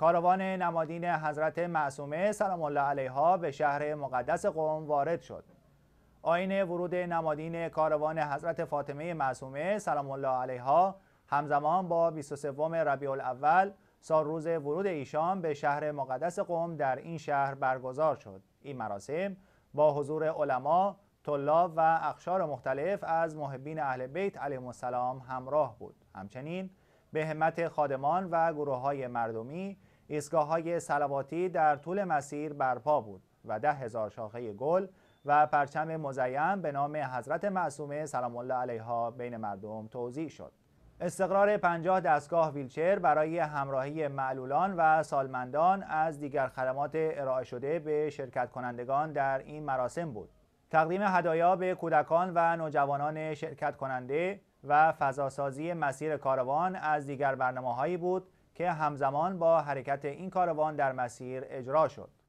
کاروان نمادین حضرت معصومه سلام الله علیها به شهر مقدس قوم وارد شد آین ورود نمادین کاروان حضرت فاطمه معصومه سلام الله علیها همزمان با 23 ربیع الاول سال روز ورود ایشان به شهر مقدس قوم در این شهر برگزار شد این مراسم با حضور علما طلاب و اخشار مختلف از محبین اهل بیت علیهم السلام همراه بود همچنین به همت خادمان و گروه های مردمی ایستگاه های سلواتی در طول مسیر برپا بود و ده هزار شاخه گل و پرچم مزیم به نام حضرت معصومه سلام الله علیها بین مردم توضیح شد. استقرار 50 دستگاه ویلچر برای همراهی معلولان و سالمندان از دیگر خدمات ارائه شده به شرکت کنندگان در این مراسم بود. تقدیم هدایا به کودکان و نوجوانان شرکت کننده و فضاسازی مسیر کاروان از دیگر برنامه هایی بود که همزمان با حرکت این کاروان در مسیر اجرا شد